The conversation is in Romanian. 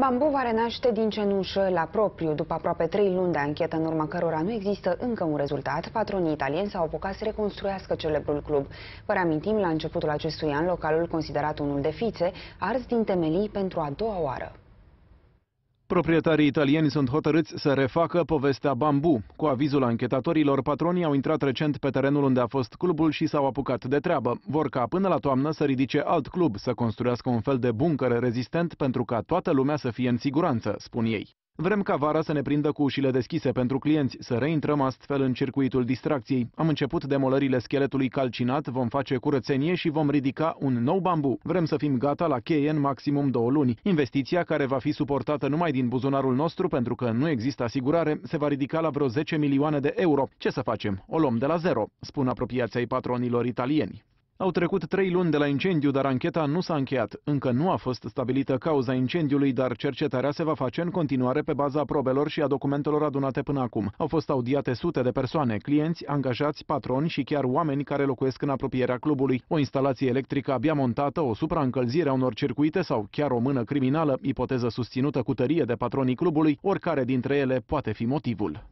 Bambu va renaște din cenușă la propriu. După aproape trei luni de anchetă, în urma cărora nu există încă un rezultat, patronii italieni s-au apucat să reconstruiască celebrul club. Vă reamintim, la începutul acestui an, localul considerat unul de fițe, ars din temelii pentru a doua oară. Proprietarii italieni sunt hotărâți să refacă povestea Bambu. Cu avizul anchetatorilor, patronii au intrat recent pe terenul unde a fost clubul și s-au apucat de treabă. Vor ca până la toamnă să ridice alt club, să construiască un fel de buncăr rezistent pentru ca toată lumea să fie în siguranță, spun ei. Vrem ca vara să ne prindă cu ușile deschise pentru clienți, să reintrăm astfel în circuitul distracției. Am început demolările scheletului calcinat, vom face curățenie și vom ridica un nou bambu. Vrem să fim gata la cheie în maximum două luni. Investiția, care va fi suportată numai din buzunarul nostru pentru că nu există asigurare, se va ridica la vreo 10 milioane de euro. Ce să facem? O luăm de la zero, spun ai patronilor italieni. Au trecut trei luni de la incendiu, dar ancheta nu s-a încheiat. Încă nu a fost stabilită cauza incendiului, dar cercetarea se va face în continuare pe baza probelor și a documentelor adunate până acum. Au fost audiate sute de persoane, clienți, angajați, patroni și chiar oameni care locuiesc în apropierea clubului. O instalație electrică abia montată, o supraîncălzire a unor circuite sau chiar o mână criminală, ipoteză susținută cu tărie de patronii clubului, oricare dintre ele poate fi motivul.